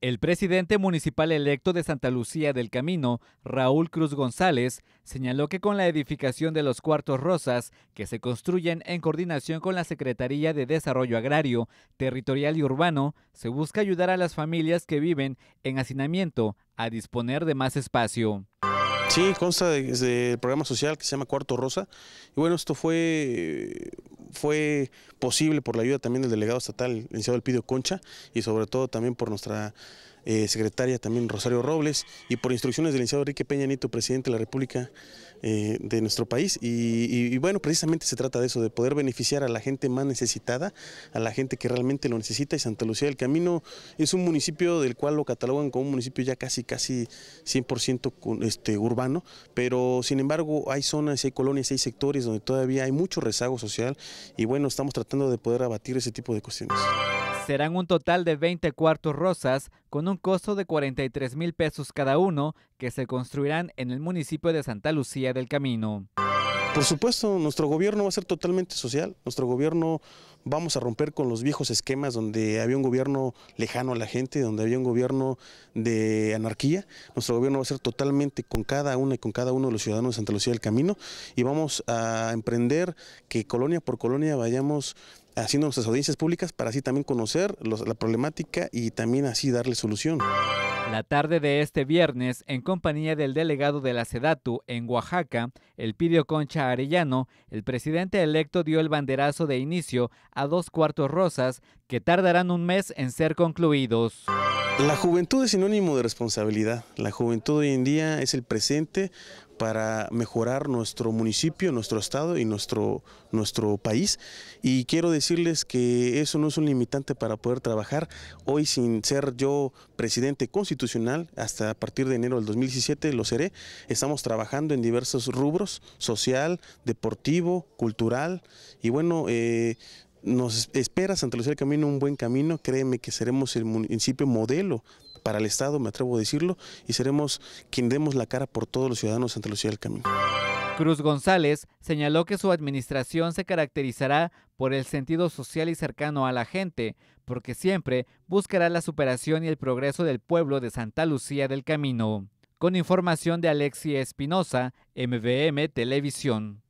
El presidente municipal electo de Santa Lucía del Camino, Raúl Cruz González, señaló que con la edificación de los cuartos rosas, que se construyen en coordinación con la Secretaría de Desarrollo Agrario, Territorial y Urbano, se busca ayudar a las familias que viven en hacinamiento a disponer de más espacio. Sí, consta del programa social que se llama Cuarto Rosa. Y bueno, esto fue fue posible por la ayuda también del delegado estatal, el licenciado Elpidio Concha, y sobre todo también por nuestra eh, secretaria también Rosario Robles, y por instrucciones del licenciado Enrique Peña Nieto, presidente de la República eh, de nuestro país. Y, bueno, precisamente se trata de eso, de poder beneficiar a la gente más necesitada, a la gente que realmente lo necesita. Y Santa Lucía del Camino es un municipio del cual lo catalogan como un municipio ya casi, casi 100% este, urbano, pero sin embargo hay zonas, hay colonias, hay sectores donde todavía hay mucho rezago social y bueno, estamos tratando de poder abatir ese tipo de cuestiones. Serán un total de 20 cuartos rosas con un costo de 43 mil pesos cada uno que se construirán en el municipio de Santa Lucía del Camino. Por supuesto, nuestro gobierno va a ser totalmente social. Nuestro gobierno vamos a romper con los viejos esquemas donde había un gobierno lejano a la gente, donde había un gobierno de anarquía. Nuestro gobierno va a ser totalmente con cada una y con cada uno de los ciudadanos de Santa Lucía del Camino y vamos a emprender que colonia por colonia vayamos haciendo nuestras audiencias públicas para así también conocer la problemática y también así darle solución. La tarde de este viernes, en compañía del delegado de la SEDATU en Oaxaca, Elpidio Concha Arellano, el presidente electo dio el banderazo de inicio a dos cuartos rosas que tardarán un mes en ser concluidos. La juventud es sinónimo de responsabilidad. La juventud hoy en día es el presente para mejorar nuestro municipio, nuestro estado y nuestro, nuestro país. Y quiero decirles que eso no es un limitante para poder trabajar. Hoy sin ser yo presidente constitucional, hasta a partir de enero del 2017 lo seré, estamos trabajando en diversos rubros, social, deportivo, cultural. Y bueno, eh, nos espera Santa Lucía del Camino un buen camino, créeme que seremos el municipio modelo para el Estado, me atrevo a decirlo, y seremos quien demos la cara por todos los ciudadanos de Santa Lucía del Camino. Cruz González señaló que su administración se caracterizará por el sentido social y cercano a la gente, porque siempre buscará la superación y el progreso del pueblo de Santa Lucía del Camino. Con información de Alexia Espinosa, MVM Televisión.